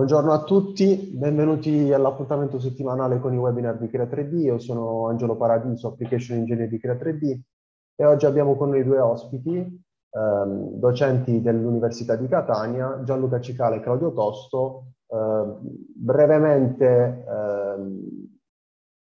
Buongiorno a tutti, benvenuti all'appuntamento settimanale con i webinar di Crea 3D. Io sono Angelo Paradiso, Application Engineer di Crea 3D e oggi abbiamo con noi due ospiti, ehm, docenti dell'Università di Catania, Gianluca Cicale e Claudio Tosto. Eh, brevemente ehm,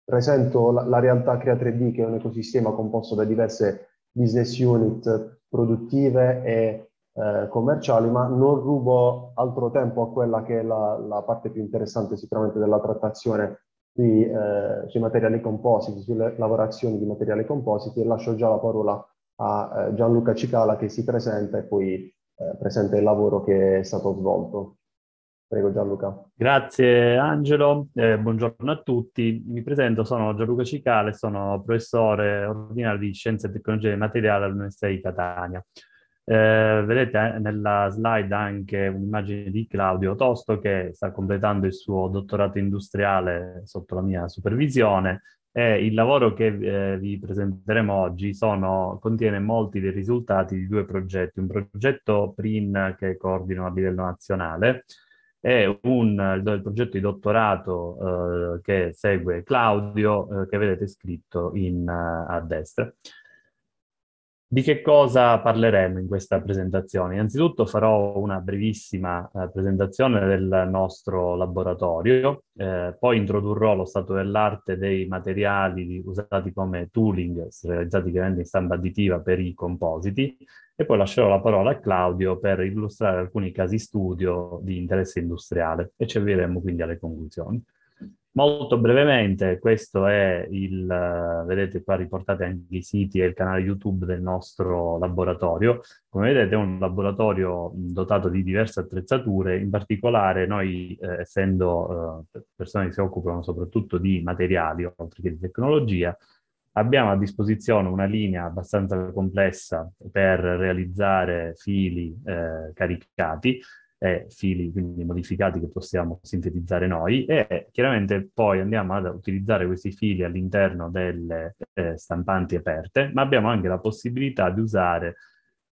presento la, la realtà Crea 3D che è un ecosistema composto da diverse business unit produttive e eh, commerciali, ma non rubo altro tempo a quella che è la, la parte più interessante sicuramente della trattazione di, eh, sui materiali compositi, sulle lavorazioni di materiali compositi e lascio già la parola a eh, Gianluca Cicala che si presenta e poi eh, presenta il lavoro che è stato svolto. Prego Gianluca. Grazie Angelo, eh, buongiorno a tutti. Mi presento, sono Gianluca Cicale, sono professore ordinario di Scienze e Tecnologie del Materiale all'Università di Catania. Eh, vedete eh, nella slide anche un'immagine di Claudio Tosto che sta completando il suo dottorato industriale sotto la mia supervisione e il lavoro che eh, vi presenteremo oggi sono, contiene molti dei risultati di due progetti, un progetto PRIN che coordino a livello nazionale e un, il, il progetto di dottorato eh, che segue Claudio eh, che vedete scritto in, eh, a destra. Di che cosa parleremo in questa presentazione? Innanzitutto farò una brevissima eh, presentazione del nostro laboratorio, eh, poi introdurrò lo stato dell'arte dei materiali usati come tooling, realizzati chiaramente in stampa additiva per i compositi, e poi lascerò la parola a Claudio per illustrare alcuni casi studio di interesse industriale e ci avvieremo quindi alle conclusioni. Molto brevemente, questo è il, vedete qua riportate anche i siti e il canale YouTube del nostro laboratorio. Come vedete è un laboratorio dotato di diverse attrezzature, in particolare noi eh, essendo eh, persone che si occupano soprattutto di materiali oltre che di tecnologia, abbiamo a disposizione una linea abbastanza complessa per realizzare fili eh, caricati e fili quindi modificati che possiamo sintetizzare noi e chiaramente poi andiamo ad utilizzare questi fili all'interno delle eh, stampanti aperte, ma abbiamo anche la possibilità di usare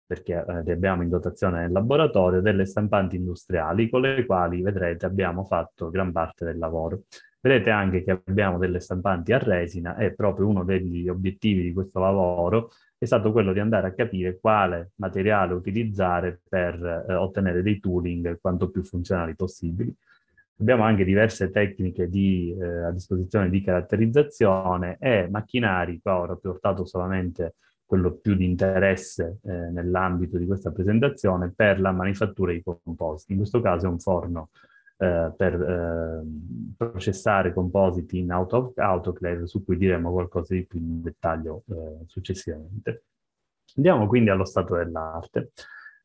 perché le eh, abbiamo in dotazione nel laboratorio, delle stampanti industriali con le quali, vedrete, abbiamo fatto gran parte del lavoro. Vedete anche che abbiamo delle stampanti a resina e proprio uno degli obiettivi di questo lavoro è stato quello di andare a capire quale materiale utilizzare per eh, ottenere dei tooling quanto più funzionali possibili. Abbiamo anche diverse tecniche di, eh, a disposizione di caratterizzazione e macchinari, qua ho rapportato solamente quello più di interesse eh, nell'ambito di questa presentazione, per la manifattura di composti. In questo caso è un forno eh, per eh, processare compositi in auto, autoclave, su cui diremo qualcosa di più in dettaglio eh, successivamente. Andiamo quindi allo stato dell'arte.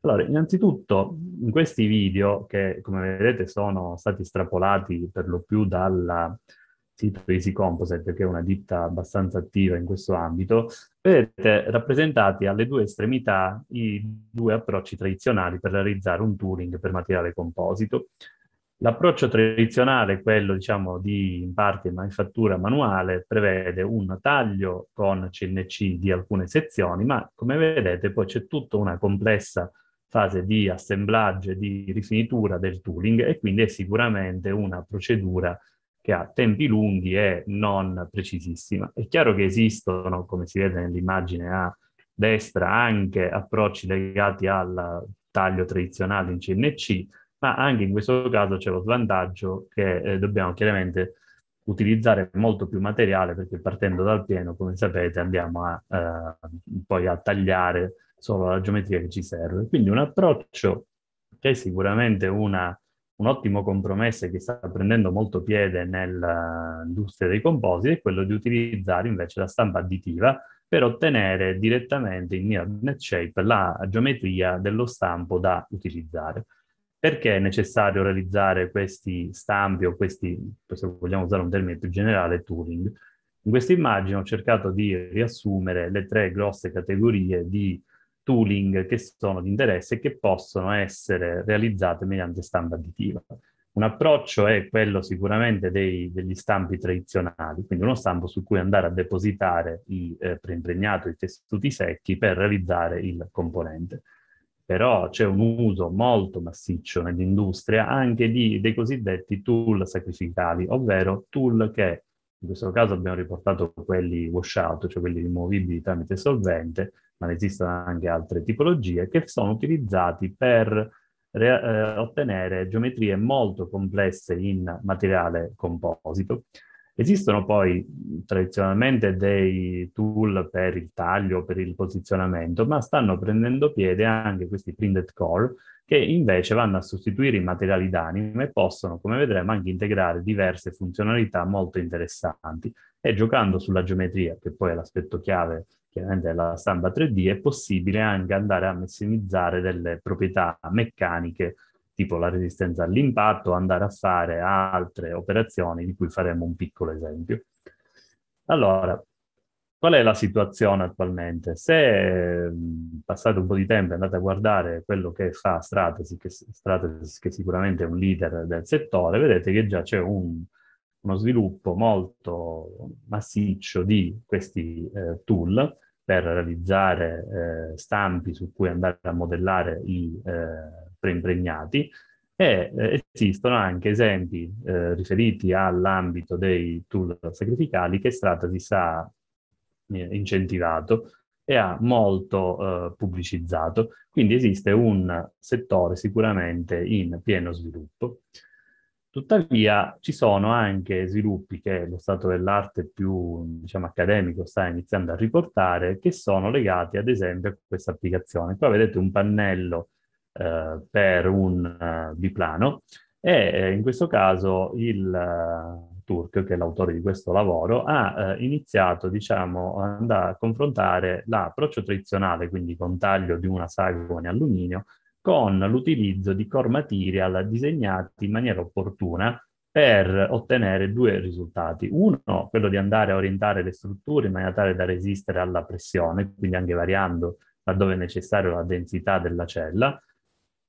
Allora, innanzitutto, in questi video, che come vedete sono stati estrapolati per lo più dal sito Easy Composite, che è una ditta abbastanza attiva in questo ambito, vedete rappresentati alle due estremità i due approcci tradizionali per realizzare un tooling per materiale composito. L'approccio tradizionale, quello diciamo di in parte manifattura manuale, prevede un taglio con CNC di alcune sezioni, ma come vedete poi c'è tutta una complessa fase di assemblaggio e di rifinitura del tooling e quindi è sicuramente una procedura che ha tempi lunghi e non precisissima. È chiaro che esistono, come si vede nell'immagine a destra, anche approcci legati al taglio tradizionale in CNC, ma anche in questo caso c'è lo svantaggio che eh, dobbiamo chiaramente utilizzare molto più materiale perché partendo dal pieno, come sapete, andiamo a, eh, poi a tagliare solo la geometria che ci serve. Quindi un approccio che è sicuramente una, un ottimo compromesso e che sta prendendo molto piede nell'industria dei compositi è quello di utilizzare invece la stampa additiva per ottenere direttamente in near net shape la geometria dello stampo da utilizzare. Perché è necessario realizzare questi stampi o questi, se vogliamo usare un termine più generale, tooling? In questa immagine ho cercato di riassumere le tre grosse categorie di tooling che sono di interesse e che possono essere realizzate mediante stampa additiva. Un approccio è quello sicuramente dei, degli stampi tradizionali, quindi uno stampo su cui andare a depositare i eh, preimpregnato, i tessuti secchi per realizzare il componente però c'è un uso molto massiccio nell'industria anche di, dei cosiddetti tool sacrificali, ovvero tool che in questo caso abbiamo riportato quelli washout, cioè quelli rimovibili tramite solvente, ma ne esistono anche altre tipologie che sono utilizzati per re, eh, ottenere geometrie molto complesse in materiale composito Esistono poi tradizionalmente dei tool per il taglio, per il posizionamento, ma stanno prendendo piede anche questi printed core che invece vanno a sostituire i materiali d'anime e possono, come vedremo, anche integrare diverse funzionalità molto interessanti. E giocando sulla geometria, che poi è l'aspetto chiave chiaramente della stampa 3D, è possibile anche andare a massimizzare delle proprietà meccaniche tipo la resistenza all'impatto, andare a fare altre operazioni di cui faremo un piccolo esempio. Allora, qual è la situazione attualmente? Se ehm, passate un po' di tempo e andate a guardare quello che fa Stratasys, che, Stratasys, che sicuramente è un leader del settore, vedete che già c'è un, uno sviluppo molto massiccio di questi eh, tool per realizzare eh, stampi su cui andare a modellare i eh, sempre impregnati e eh, esistono anche esempi eh, riferiti all'ambito dei tool sacrificali che Stratasys ha eh, incentivato e ha molto eh, pubblicizzato, quindi esiste un settore sicuramente in pieno sviluppo. Tuttavia ci sono anche sviluppi che lo stato dell'arte più diciamo, accademico sta iniziando a riportare, che sono legati ad esempio a questa applicazione. Qua vedete un pannello eh, per un uh, biplano e eh, in questo caso il uh, eh, Turk, che è l'autore di questo lavoro, ha eh, iniziato diciamo, ad a confrontare l'approccio tradizionale, quindi con taglio di una sagoma in alluminio, con l'utilizzo di core material disegnati in maniera opportuna per ottenere due risultati. Uno, quello di andare a orientare le strutture in maniera tale da resistere alla pressione, quindi anche variando laddove è necessario la densità della cella,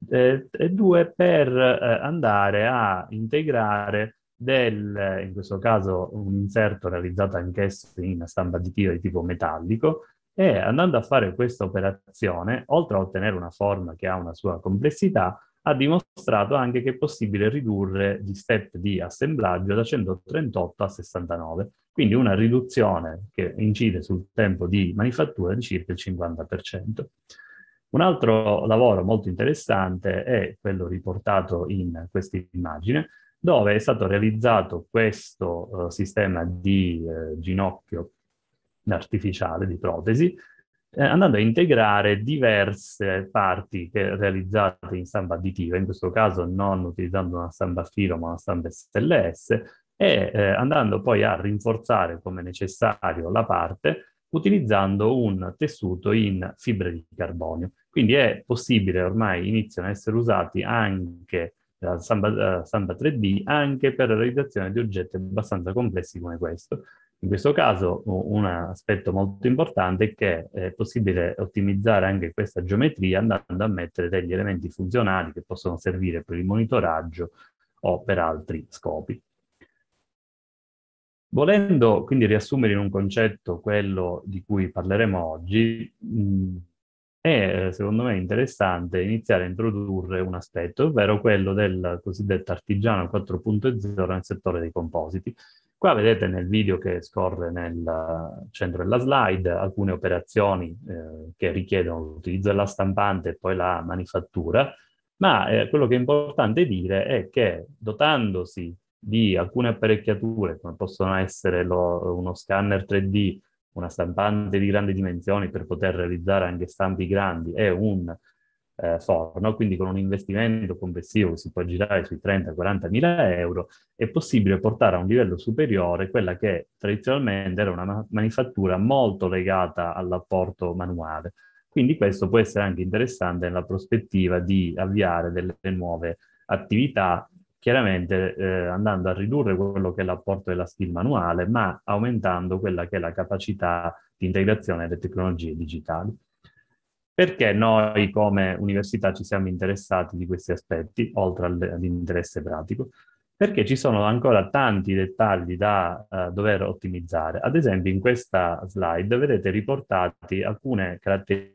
eh, e due per eh, andare a integrare del, in questo caso un inserto realizzato anch'esso in una stampa additiva di tipo metallico e andando a fare questa operazione, oltre a ottenere una forma che ha una sua complessità, ha dimostrato anche che è possibile ridurre gli step di assemblaggio da 138 a 69, quindi una riduzione che incide sul tempo di manifattura di circa il 50%. Un altro lavoro molto interessante è quello riportato in questa immagine, dove è stato realizzato questo uh, sistema di uh, ginocchio artificiale, di protesi, eh, andando a integrare diverse parti che realizzate in stampa additiva, in questo caso non utilizzando una stampa a filo ma una stampa SLS, e eh, andando poi a rinforzare come necessario la parte utilizzando un tessuto in fibre di carbonio. Quindi è possibile, ormai iniziano ad essere usati anche la eh, samba, uh, samba 3D anche per la realizzazione di oggetti abbastanza complessi come questo. In questo caso un aspetto molto importante è che è possibile ottimizzare anche questa geometria andando a mettere degli elementi funzionali che possono servire per il monitoraggio o per altri scopi. Volendo quindi riassumere in un concetto quello di cui parleremo oggi, mh, è eh, secondo me interessante iniziare a introdurre un aspetto, ovvero quello del cosiddetto artigiano 4.0 nel settore dei compositi. Qua vedete nel video che scorre nel centro della slide alcune operazioni eh, che richiedono l'utilizzo della stampante e poi la manifattura, ma eh, quello che è importante dire è che dotandosi di alcune apparecchiature, come possono essere lo, uno scanner 3D, una stampante di grandi dimensioni per poter realizzare anche stampi grandi e un eh, forno, quindi con un investimento complessivo che si può girare sui 30-40 mila euro, è possibile portare a un livello superiore quella che tradizionalmente era una manifattura molto legata all'apporto manuale. Quindi questo può essere anche interessante nella prospettiva di avviare delle nuove attività chiaramente eh, andando a ridurre quello che è l'apporto della skill manuale, ma aumentando quella che è la capacità di integrazione delle tecnologie digitali. Perché noi come università ci siamo interessati di questi aspetti, oltre all'interesse pratico? Perché ci sono ancora tanti dettagli da uh, dover ottimizzare. Ad esempio in questa slide vedete riportati alcune caratteristiche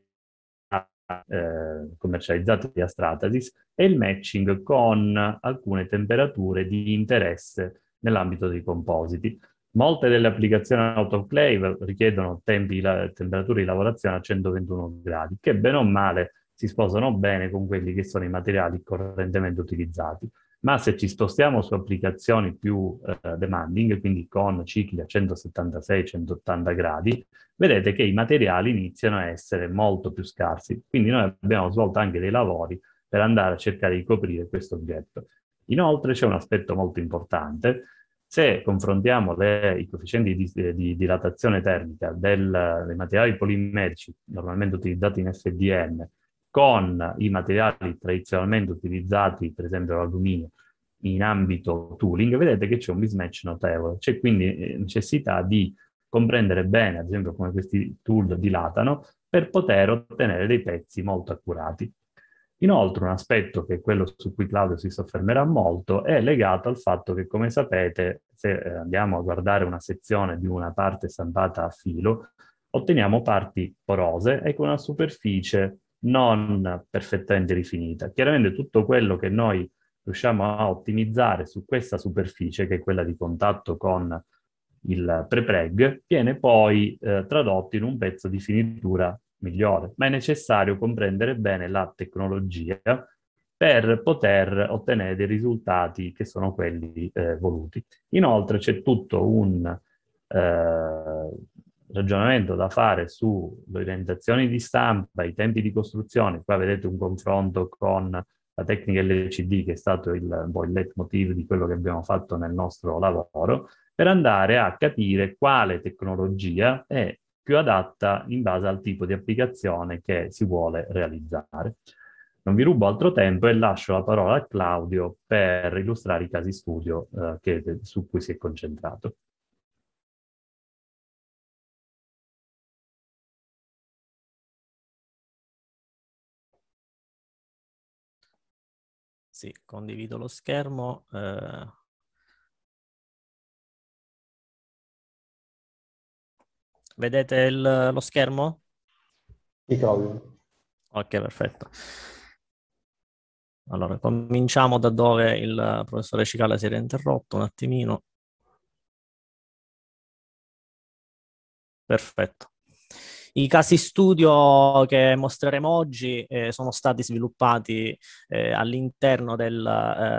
eh, commercializzato via Stratasys e il matching con alcune temperature di interesse nell'ambito dei compositi. Molte delle applicazioni autoclave richiedono tempi, la, temperature di lavorazione a 121 gradi, che bene o male si sposano bene con quelli che sono i materiali correntemente utilizzati ma se ci spostiamo su applicazioni più eh, demanding, quindi con cicli a 176-180 gradi, vedete che i materiali iniziano a essere molto più scarsi. Quindi noi abbiamo svolto anche dei lavori per andare a cercare di coprire questo oggetto. Inoltre c'è un aspetto molto importante, se confrontiamo le, i coefficienti di, eh, di, dilatazione termica del, dei materiali polimerici normalmente utilizzati in FDM con i materiali tradizionalmente utilizzati, per esempio l'alluminio, in ambito tooling, vedete che c'è un mismatch notevole. C'è quindi eh, necessità di comprendere bene, ad esempio, come questi tool dilatano, per poter ottenere dei pezzi molto accurati. Inoltre, un aspetto che è quello su cui Claudio si soffermerà molto è legato al fatto che, come sapete, se eh, andiamo a guardare una sezione di una parte stampata a filo, otteniamo parti porose e con una superficie non perfettamente rifinita. Chiaramente tutto quello che noi riusciamo a ottimizzare su questa superficie, che è quella di contatto con il prepreg, viene poi eh, tradotto in un pezzo di finitura migliore, ma è necessario comprendere bene la tecnologia per poter ottenere dei risultati che sono quelli eh, voluti. Inoltre c'è tutto un eh, ragionamento da fare sulle orientazioni di stampa, i tempi di costruzione, qua vedete un confronto con la tecnica LCD che è stato il, poi il leitmotiv di quello che abbiamo fatto nel nostro lavoro, per andare a capire quale tecnologia è più adatta in base al tipo di applicazione che si vuole realizzare. Non vi rubo altro tempo e lascio la parola a Claudio per illustrare i casi studio eh, che, su cui si è concentrato. Sì, condivido lo schermo. Eh... Vedete il, lo schermo? Sì, Claudio. Ok, perfetto. Allora, cominciamo da dove il professore Cicala si era interrotto un attimino. Perfetto. I casi studio che mostreremo oggi eh, sono stati sviluppati eh, all'interno del,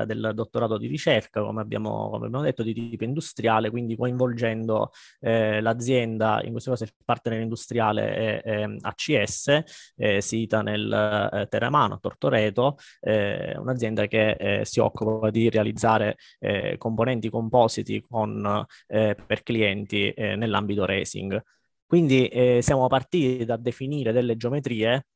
eh, del, dottorato di ricerca, come abbiamo, come abbiamo, detto, di tipo industriale, quindi coinvolgendo eh, l'azienda, in questo caso il partner industriale è, è ehm, ACS, eh, sita nel eh, Terramano, a Tortoreto, un'azienda che si occupa di realizzare componenti compositi con, per clienti nell'ambito racing. Quindi eh, siamo partiti da definire delle geometrie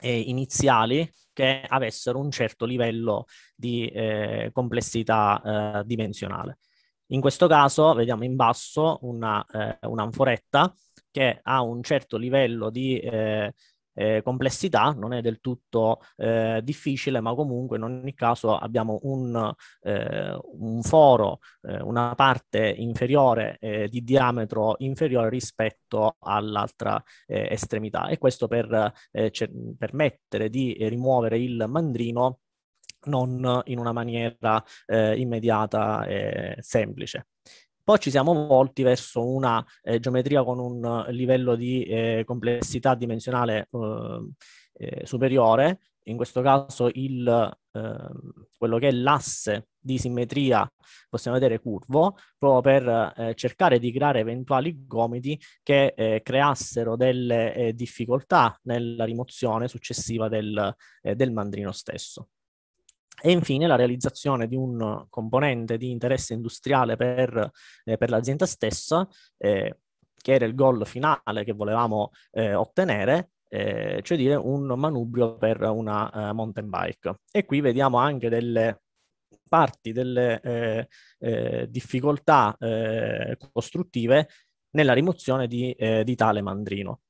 eh, iniziali che avessero un certo livello di eh, complessità eh, dimensionale. In questo caso vediamo in basso una, eh, un'anforetta che ha un certo livello di eh, eh, complessità, non è del tutto eh, difficile, ma comunque in ogni caso abbiamo un, eh, un foro, eh, una parte inferiore eh, di diametro inferiore rispetto all'altra eh, estremità e questo per c- permettere di rimuovere il mandrino non in una maniera immediata e semplice. Poi ci siamo volti verso una eh, geometria con un eh, livello di eh, complessità dimensionale eh, eh superiore, in questo caso il, eh, quello che è l'asse di simmetria, possiamo vedere curvo, proprio per eh, cercare di creare eventuali gomiti che eh, creassero delle eh, difficoltà nella rimozione successiva del, del mandrino stesso. E infine la realizzazione di un componente di interesse industriale per, eh, per l'azienda stessa, eh, che era il goal finale che volevamo eh, ottenere, eh, cioè dire un manubrio per una uh, mountain bike. E qui vediamo anche delle parti, delle eh, eh, difficoltà eh, costruttive nella rimozione di, eh, di, tale mandrino.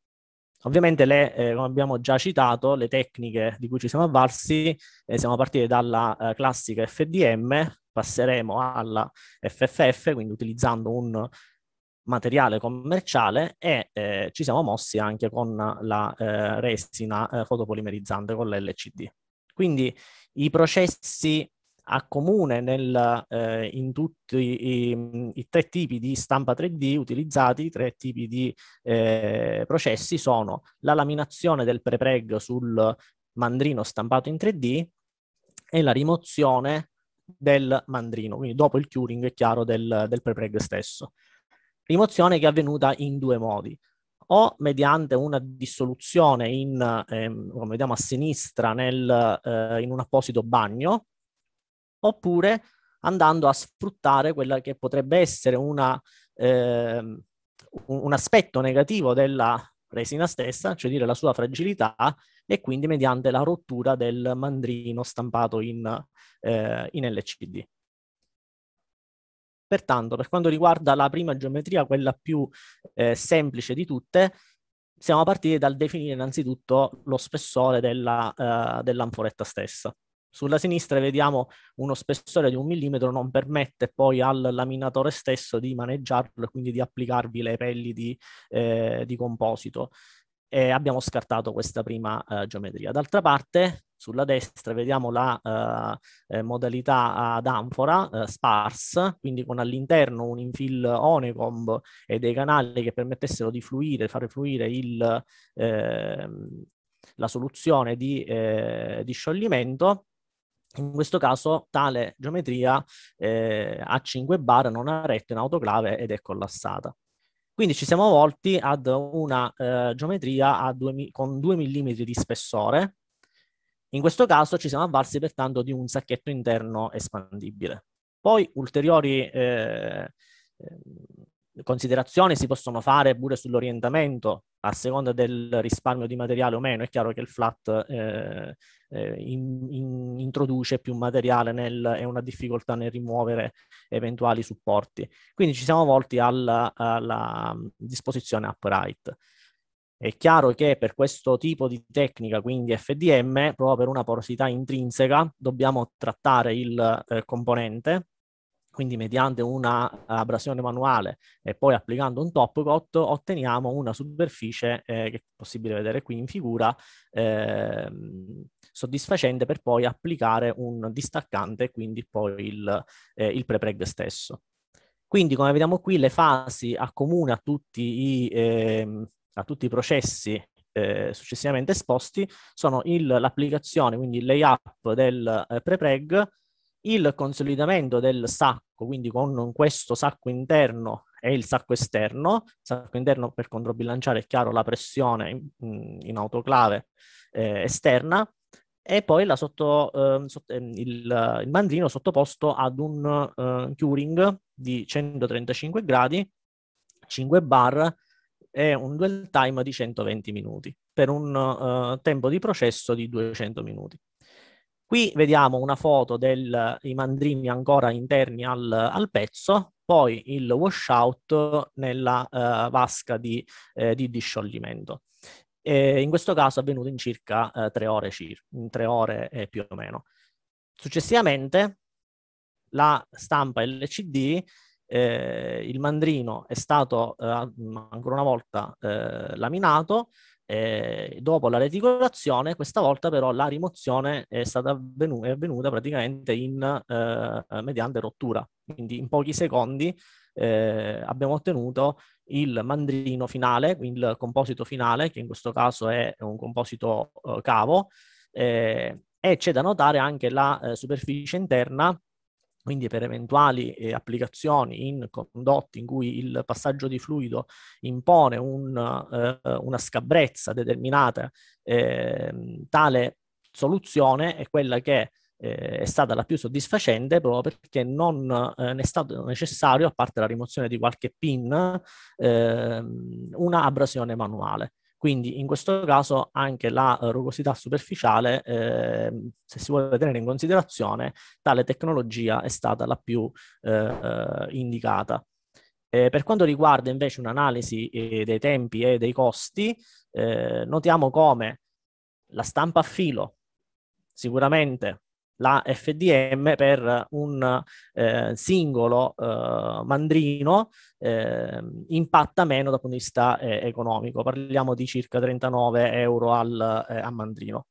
Ovviamente, le, eh, come abbiamo già citato, le tecniche di cui ci siamo avvalsi, eh, siamo partiti dalla eh, classica FDM, passeremo alla FFF, quindi utilizzando un materiale commerciale e eh, ci siamo mossi anche con la eh, resina eh, fotopolimerizzante, con l'LCD. Quindi i processi ha comune nel, eh, in tutti i, i, tre tipi di stampa 3D utilizzati, i tre tipi di eh, processi sono la laminazione del prepreg sul mandrino stampato in 3D e la rimozione del mandrino, quindi dopo il curing è chiaro del, del prepreg stesso. Rimozione che è avvenuta in due modi o mediante una dissoluzione in, ehm, come vediamo a sinistra, nel, eh, in un apposito bagno, oppure andando a sfruttare quella che potrebbe essere una, eh, un aspetto negativo della resina stessa, cioè dire la sua fragilità, e quindi mediante la rottura del mandrino stampato in, eh, in LCD. Pertanto, per quanto riguarda la prima geometria, quella più eh, semplice di tutte, siamo partiti dal definire innanzitutto lo spessore della, eh, dell'anforetta stessa. Sulla sinistra vediamo uno spessore di un millimetro, non permette poi al laminatore stesso di maneggiarlo e quindi di applicarvi le pelli di, eh, di composito. E abbiamo scartato questa prima eh, geometria. D'altra parte, sulla destra vediamo la eh, eh modalità ad anfora eh, sparse, quindi con all'interno un infill Onecomb e dei canali che permettessero di fluire, fare fluire il, eh, la soluzione di, eh, di scioglimento in questo caso tale geometria eh, a 5 bar non ha retto in autoclave ed è collassata. Quindi ci siamo volti ad una eh, geometria due, con 2 mm di spessore. In questo caso ci siamo avvalsi pertanto di un sacchetto interno espandibile. Poi ulteriori eh, ehm, considerazioni si possono fare pure sull'orientamento a seconda del risparmio di materiale o meno. È chiaro che il flat eh, eh, in, in, introduce più materiale nel, e una difficoltà nel rimuovere eventuali supporti. Quindi ci siamo volti alla, alla mm, disposizione upright. È chiaro che per questo tipo di tecnica, quindi FDM, proprio per una porosità intrinseca, dobbiamo trattare il eh, componente quindi mediante una eh, abrasione manuale e poi applicando un top coat otteniamo una superficie eh, che è possibile vedere qui in figura eh, soddisfacente per poi applicare un distaccante e quindi poi il, eh, il prepreg stesso. Quindi come vediamo qui le fasi accomune a tutti i, eh, a tutti i processi eh, successivamente esposti sono l'applicazione, quindi il layup del eh, prepreg, il consolidamento del sacco, quindi con questo sacco interno e il sacco esterno, sacco interno per controbilanciare, è chiaro, la pressione in, in autoclave eh, esterna, e poi la sotto, eh, sotto, eh, il, il, mandrino sottoposto ad un eh, curing di 135 gradi, 5 bar e un dual time di 120 minuti per un eh, tempo di processo di 200 minuti. Qui vediamo una foto dei mandrini ancora interni al, al pezzo, poi il washout nella uh, vasca di, eh, di discioglimento. E in questo caso è avvenuto in circa eh, tre ore, cir- in tre ore eh, più o meno. Successivamente la stampa LCD, eh, il mandrino è stato eh, ancora una volta laminato, eh, dopo la reticolazione, questa volta però la rimozione è stata avvenu- è avvenuta praticamente in, eh, mediante rottura, quindi in pochi secondi eh, abbiamo ottenuto il mandrino finale, il composito finale, che in questo caso è un composito eh, cavo, eh, e c'è da notare anche la eh, superficie interna quindi per eventuali eh, applicazioni in condotti in cui il passaggio di fluido impone un, eh, una scabrezza determinata, ehm, tale soluzione è quella che eh, è stata la più soddisfacente proprio perché non eh, ne è stato necessario, a parte la rimozione di qualche pin, eh, una abrasione manuale. Quindi in questo caso anche la eh, rugosità superficiale, eh, se si vuole tenere in considerazione, tale tecnologia è stata la più eh, eh indicata. Eh, per quanto riguarda invece un'analisi eh, dei tempi e dei costi, notiamo come la stampa a filo sicuramente la FDM per un eh, singolo eh, mandrino eh, impatta meno dal punto di vista eh, economico, parliamo di circa 39 euro al, eh, a mandrino.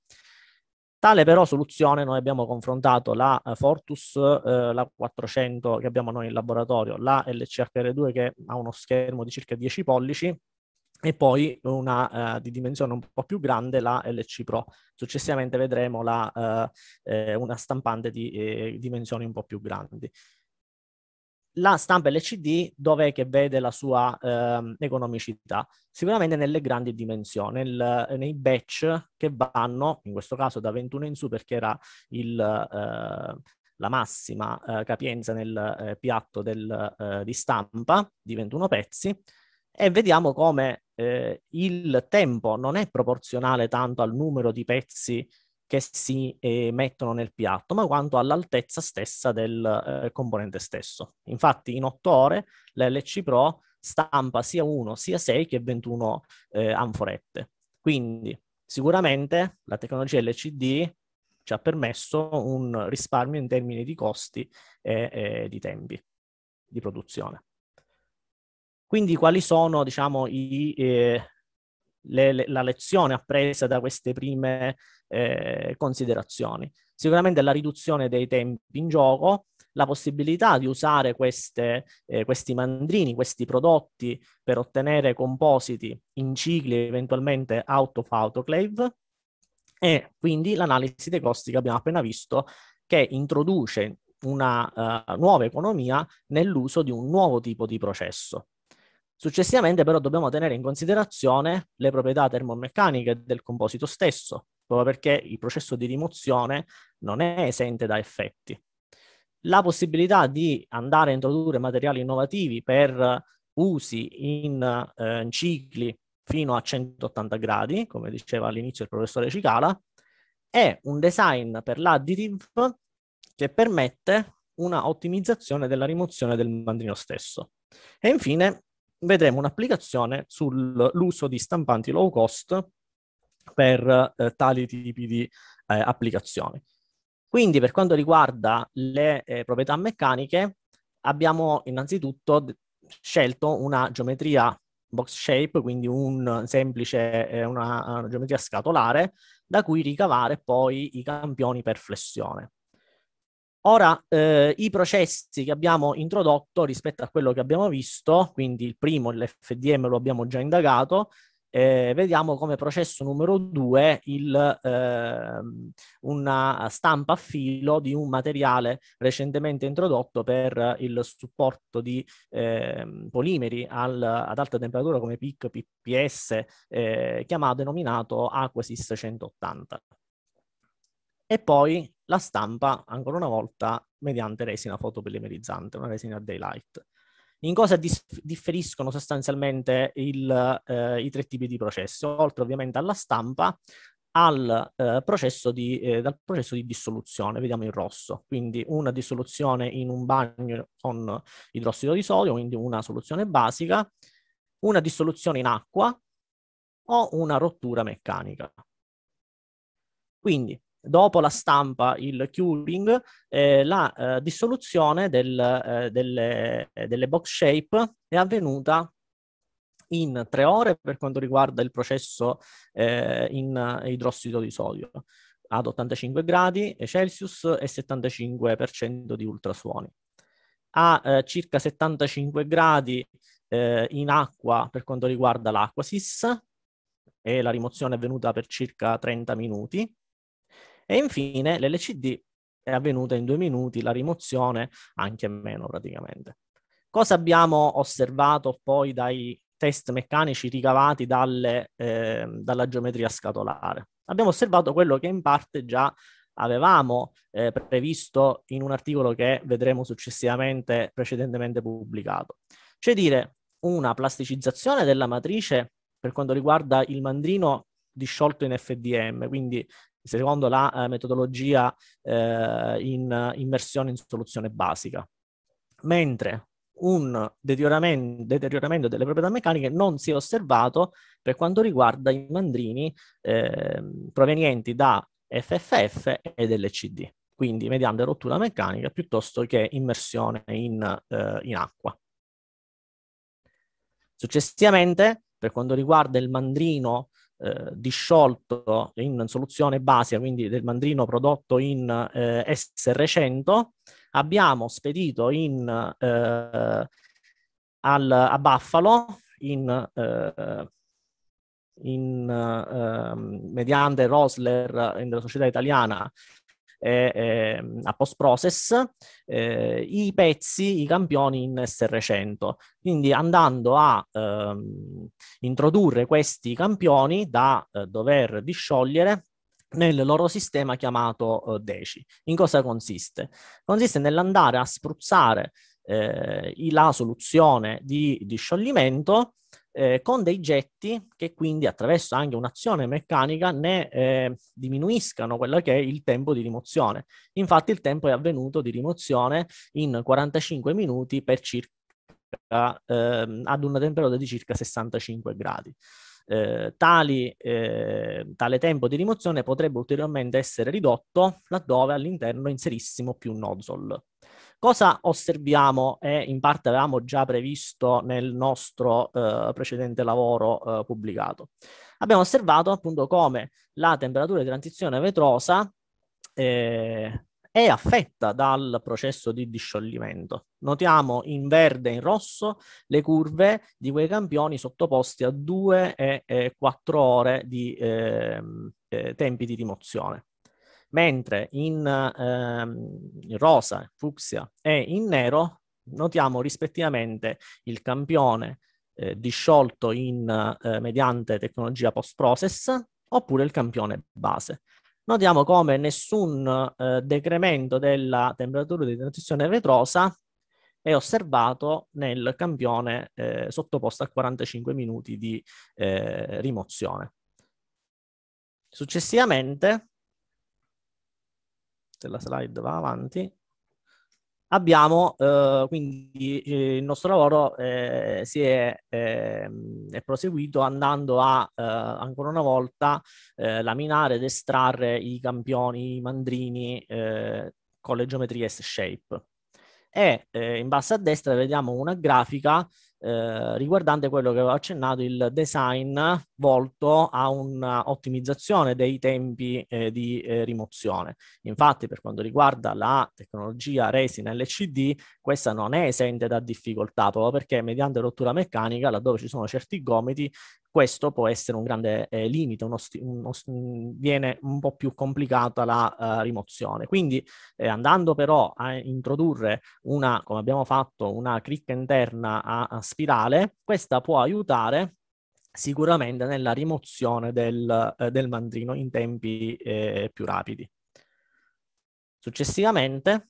Tale però soluzione noi abbiamo confrontato la eh, Fortus, eh, la 400 che abbiamo noi in laboratorio, la LCHR2 che ha uno schermo di circa 10 pollici e poi una uh, di dimensione un po' più grande, la LC Pro. Successivamente vedremo la, uh, eh, una stampante di eh, dimensioni un po' più grandi. La stampa LCD dov'è che vede la sua eh, economicità? Sicuramente nelle grandi dimensioni, nel, nei batch che vanno, in questo caso da 21 in su perché era il, eh, la massima capienza nel piatto del, di stampa di 21 pezzi, e vediamo come eh, il tempo non è proporzionale tanto al numero di pezzi che si eh, mettono nel piatto, ma quanto all'altezza stessa del eh, componente stesso. Infatti in 8 ore l'LC Pro stampa sia 1 sia 6 che 21 eh, anforette. Quindi sicuramente la tecnologia LCD ci ha permesso un risparmio in termini di costi e, eh, e eh, di tempi di produzione. Quindi quali sono, diciamo, i, eh, le, le, la lezione appresa da queste prime eh, considerazioni? Sicuramente la riduzione dei tempi in gioco, la possibilità di usare queste, eh, questi mandrini, questi prodotti per ottenere compositi in cicli eventualmente out of autoclave e quindi l'analisi dei costi che abbiamo appena visto che introduce una uh, nuova economia nell'uso di un nuovo tipo di processo. Successivamente però dobbiamo tenere in considerazione le proprietà termomeccaniche del composito stesso, proprio perché il processo di rimozione non è esente da effetti. La possibilità di andare a introdurre materiali innovativi per usi in, eh, cicli fino a 180 gradi, come diceva all'inizio il professore Cicala, è un design per l'additive che permette una ottimizzazione della rimozione del mandrino stesso. E infine vedremo un'applicazione sull'uso di stampanti low cost per eh, tali tipi di eh, applicazioni. Quindi per quanto riguarda le eh, proprietà meccaniche, abbiamo innanzitutto scelto una geometria box shape, quindi un semplice, eh, una, una geometria scatolare, da cui ricavare poi i campioni per flessione. Ora, eh, i processi che abbiamo introdotto rispetto a quello che abbiamo visto, quindi il primo, l'FDM, lo abbiamo già indagato, eh, vediamo come processo numero due il, eh, una stampa a filo di un materiale recentemente introdotto per il supporto di ehm, polimeri al, ad alta temperatura come PIC, PPS, eh, chiamato denominato Aquasys 180. E poi la stampa ancora una volta mediante resina fotopollimerizzante, una resina daylight. In cosa dis- differiscono sostanzialmente il, eh, i tre tipi di processo? Oltre ovviamente alla stampa, al, eh, processo di, eh, dal processo di dissoluzione, vediamo in rosso, quindi una dissoluzione in un bagno con idrossido di sodio, quindi una soluzione basica, una dissoluzione in acqua o una rottura meccanica. Quindi dopo la stampa, il curing, eh, la eh, dissoluzione del, eh, delle, delle box shape è avvenuta in tre ore per quanto riguarda il processo eh, in idrossido di sodio ad 85 gradi Celsius e 75% di ultrasuoni. A eh, circa 75 gradi eh, in acqua per quanto riguarda l'acquasis e la rimozione è avvenuta per circa 30 minuti e infine l'LCD è avvenuta in due minuti, la rimozione anche meno praticamente. Cosa abbiamo osservato poi dai test meccanici ricavati dalle, eh, dalla geometria scatolare? Abbiamo osservato quello che in parte già avevamo eh, previsto in un articolo che vedremo successivamente, precedentemente pubblicato. Cioè dire una plasticizzazione della matrice per quanto riguarda il mandrino disciolto in FDM, quindi secondo la eh, metodologia eh, in immersione in soluzione basica. Mentre un deterioramento, delle proprietà meccaniche non si è osservato per quanto riguarda i mandrini eh, provenienti da FFF ed LCD, quindi mediante rottura meccanica piuttosto che immersione in, eh, in acqua. Successivamente, per quanto riguarda il mandrino eh, disciolto in soluzione base, quindi del mandrino prodotto in eh, SR100, abbiamo spedito in, eh, al, a Buffalo in, eh, in, eh, ehm, mediante Rosler, nella società italiana, e a post process eh, i pezzi, i campioni in SR100. Quindi andando a ehm, introdurre questi campioni da eh, dover disciogliere nel loro sistema chiamato eh, DECI. In cosa consiste? Consiste nell'andare a spruzzare eh, la soluzione di, di scioglimento eh, con dei getti che quindi attraverso anche un'azione meccanica ne eh, diminuiscano quello che è il tempo di rimozione. Infatti il tempo è avvenuto di rimozione in 45 minuti per circa, eh, ad una temperatura di circa 65 gradi. Eh, tali, eh, tale tempo di rimozione potrebbe ulteriormente essere ridotto laddove all'interno inserissimo più nozzle. Cosa osserviamo e eh, in parte avevamo già previsto nel nostro eh, precedente lavoro eh, pubblicato? Abbiamo osservato appunto come la temperatura di transizione vetrosa eh, è affetta dal processo di discioglimento. Notiamo in verde e in rosso le curve di quei campioni sottoposti a 2 e 4 ore di ehm, eh, tempi di rimozione mentre in ehm, rosa, fucsia e in nero notiamo rispettivamente il campione eh, disciolto in, eh, mediante tecnologia post-process oppure il campione base. Notiamo come nessun eh, decremento della temperatura di transizione vetrosa è osservato nel campione eh, sottoposto a 45 minuti di eh, rimozione. Successivamente se la slide va avanti, abbiamo eh, quindi eh, il nostro lavoro eh, si è, ehm, è, proseguito andando a eh, ancora una volta eh, laminare ed estrarre i campioni, i mandrini con le geometrie S-shape. E in basso a destra vediamo una grafica eh, riguardante quello che avevo accennato, il design volto a un'ottimizzazione dei tempi eh, di eh, rimozione. Infatti, per quanto riguarda la tecnologia resina LCD, questa non è esente da difficoltà, proprio perché mediante rottura meccanica, laddove ci sono certi gomiti, questo può essere un grande eh, limite, uno sti- uno st- viene un po' più complicata la uh, rimozione. Quindi eh, andando però a introdurre una, come abbiamo fatto, una cricca interna a, a spirale, questa può aiutare sicuramente nella rimozione del, eh, del mandrino in tempi eh, più rapidi. Successivamente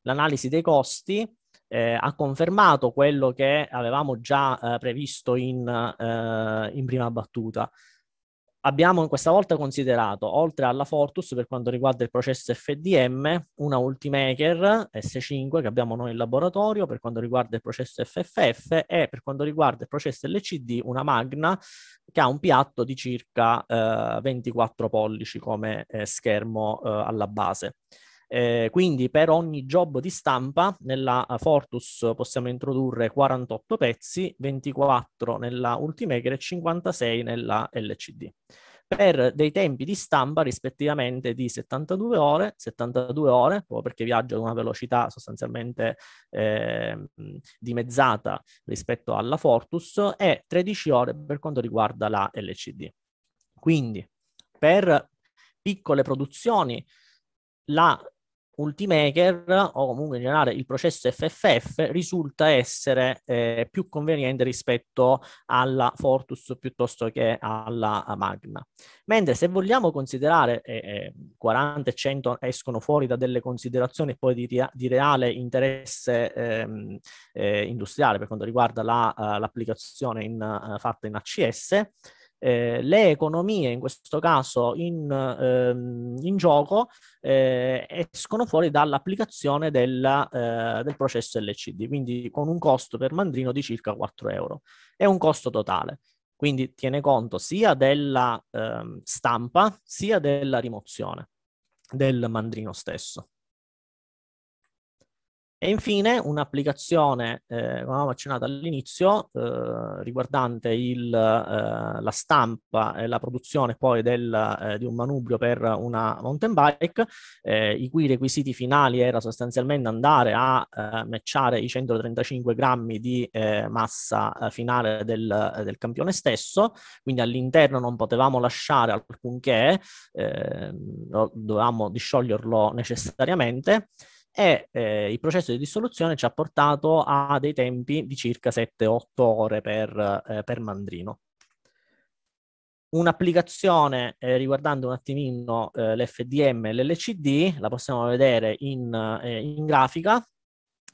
l'analisi dei costi eh, ha confermato quello che avevamo già eh, previsto in, eh, in prima battuta. Abbiamo questa volta considerato, oltre alla Fortus per quanto riguarda il processo FDM, una Ultimaker S5 che abbiamo noi in laboratorio per quanto riguarda il processo FFF e per quanto riguarda il processo LCD una Magna che ha un piatto di circa eh, 24 pollici come eh, schermo eh, alla base. Eh, quindi per ogni job di stampa nella eh, Fortus possiamo introdurre 48 pezzi, 24 nella Ultimaker e 56 nella LCD per dei tempi di stampa rispettivamente di 72 ore, 72 ore, proprio perché viaggia ad una velocità sostanzialmente eh, dimezzata rispetto alla Fortus, e 13 ore per quanto riguarda la LCD. Quindi per piccole produzioni la Ultimaker o comunque in generale il processo FFF risulta essere eh, più conveniente rispetto alla Fortus piuttosto che alla eh, Magna. Mentre se vogliamo considerare eh, 40 eh, e 100 escono fuori da delle considerazioni poi di, rea- di reale interesse ehm, eh, industriale per quanto riguarda la, uh, l'applicazione in, uh, fatta in ACS, eh, le economie, in questo caso in, ehm, in gioco, eh, escono fuori dall'applicazione della, eh, del processo LCD, quindi con un costo per Mandrino di circa 4 euro. È un costo totale, quindi tiene conto sia della ehm, stampa sia della rimozione del mandrino stesso. E infine un'applicazione, eh, come avevamo accennato all'inizio, eh, riguardante il, eh, la stampa e la produzione poi del, eh, di un manubrio per una mountain bike, eh, i cui requisiti finali era sostanzialmente andare a eh, matchare i 135 grammi di eh, massa finale del, del, campione stesso, quindi all'interno non potevamo lasciare alcunché, dovevamo discioglierlo necessariamente e eh, il processo di dissoluzione ci ha portato a dei tempi di circa 7-8 ore per, eh, per mandrino. Un'applicazione eh, riguardando un attimino eh, l'FDM e l'LCD la possiamo vedere in, eh, in grafica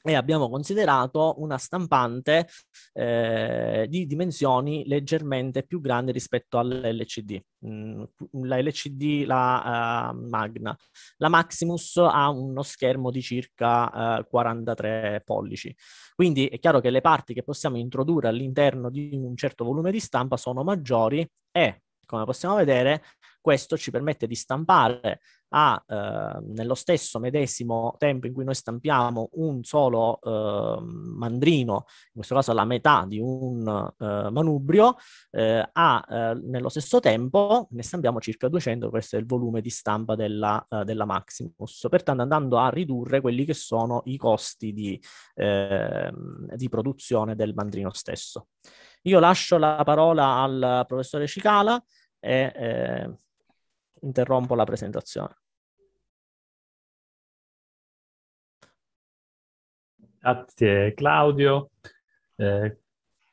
e abbiamo considerato una stampante eh, di dimensioni leggermente più grandi rispetto all'LCD. Mm, la LCD, la uh, Magna. La Maximus ha uno schermo di circa uh, eh, 43 pollici. Quindi è chiaro che le parti che possiamo introdurre all'interno di un certo volume di stampa sono maggiori e, come possiamo vedere, questo ci permette di stampare ha eh, nello stesso medesimo tempo in cui noi stampiamo un solo eh, mandrino, in questo caso la metà di un eh, manubrio, ha eh, eh, nello stesso tempo, ne stampiamo circa 200, questo è il volume di stampa della, eh, della Maximus, pertanto andando a ridurre quelli che sono i costi di, ehm, di produzione del mandrino stesso. Io lascio la parola al professore Cicala e interrompo la presentazione. a te eh, Claudio. Eh,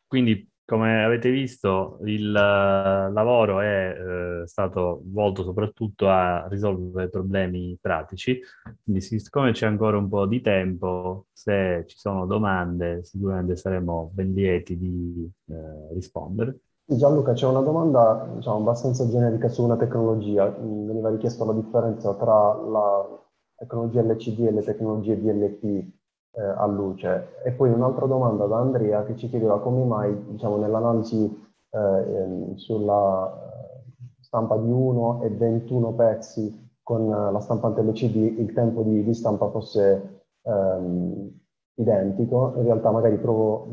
quindi, come avete visto, il eh, lavoro è eh, stato volto soprattutto a risolvere problemi pratici, quindi siccome c'è ancora un po' di tempo, se ci sono domande sicuramente saremo ben lieti di eh, rispondere. Gianluca, c'è una domanda diciamo, abbastanza generica su una tecnologia. Mi mm, veniva richiesta la differenza tra la tecnologia LCD e le tecnologie DLP eh, a luce. E poi un'altra domanda da Andrea che ci chiedeva come mai diciamo, nell'analisi eh, ehm, sulla eh, stampa di 1 e 21 pezzi con eh, la stampante LCD il tempo di, di stampa fosse ehm, identico. In realtà magari provo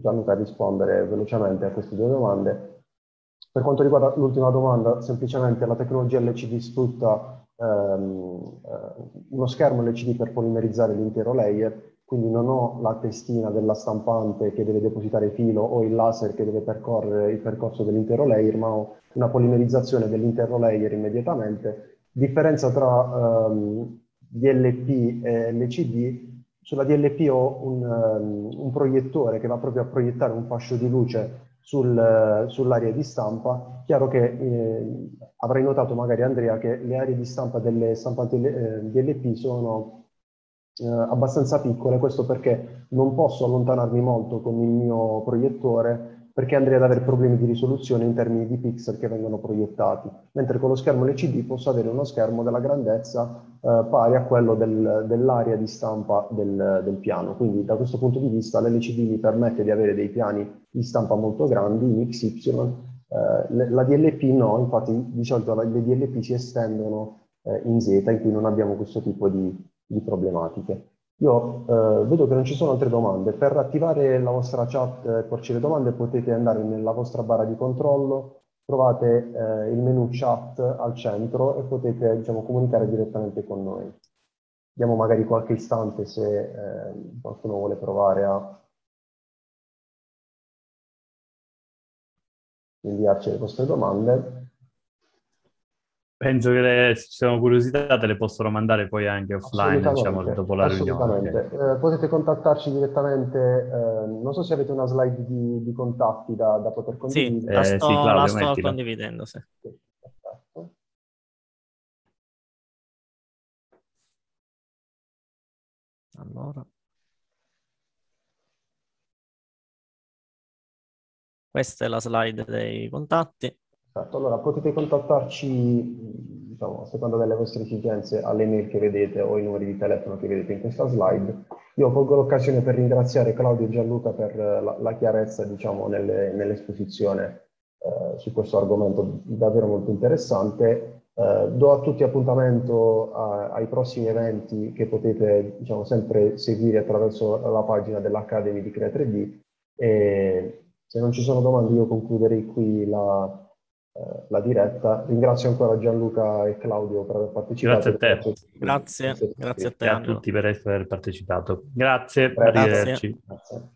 Gianluca a rispondere velocemente a queste due domande. Per quanto riguarda l'ultima domanda, semplicemente la tecnologia LCD sfrutta ehm, eh, uno schermo LCD per polimerizzare l'intero layer quindi non ho la testina della stampante che deve depositare filo o il laser che deve percorrere il percorso dell'intero layer, ma ho una polimerizzazione dell'intero layer immediatamente. Differenza tra um, ehm, DLP e LCD, sulla DLP ho un, um, un, proiettore che va proprio a proiettare un fascio di luce sul, uh, sull'area di stampa. Chiaro che eh, avrai notato magari Andrea che le aree di stampa delle stampanti eh, DLP sono eh, abbastanza piccole, questo perché non posso allontanarmi molto con il mio proiettore perché andrei ad avere problemi di risoluzione in termini di pixel che vengono proiettati, mentre con lo schermo LCD posso avere uno schermo della grandezza eh, pari a quello del, dell'area di stampa del, del, piano. Quindi da questo punto di vista l'LCD mi permette di avere dei piani di stampa molto grandi in XY, eh, la DLP no, infatti di solito le DLP si estendono eh, in Z in cui non abbiamo questo tipo di, di problematiche. Io eh, vedo che non ci sono altre domande. Per attivare la vostra chat e porci le domande potete andare nella vostra barra di controllo, trovate eh, il menu chat al centro e potete diciamo, comunicare direttamente con noi. Diamo magari qualche istante se eh, qualcuno vuole provare a inviarci le vostre domande. Penso che le, se ci sono curiosità te le possono mandare poi anche offline, diciamo, dopo la riunione. Okay. Eh, potete contattarci direttamente, eh, non so se avete una slide di, di contatti da, da, poter condividere. Eh, sì, la sto, sì, Claudio, la sto condividendo, sì. sì. Allora. Questa è la slide dei contatti. Certo, allora potete contattarci mm, diciamo, a seconda delle vostre esigenze alle mail che vedete o ai numeri di telefono che vedete in questa slide. Io colgo l'occasione per ringraziare Claudio e Gianluca per eh, la, la chiarezza diciamo, nelle, nell'esposizione eh, su questo argomento davvero molto interessante. Eh, do a tutti appuntamento a, ai prossimi eventi che potete diciamo, sempre seguire attraverso la pagina dell'Academy di Crea 3D e se non ci sono domande io concluderei qui la, eh, la diretta. Ringrazio ancora Gianluca e Claudio per aver partecipato. Grazie a te. Grazie, grazie a te. Grazie a tutti per aver partecipato. Grazie, grazie. arrivederci. Grazie.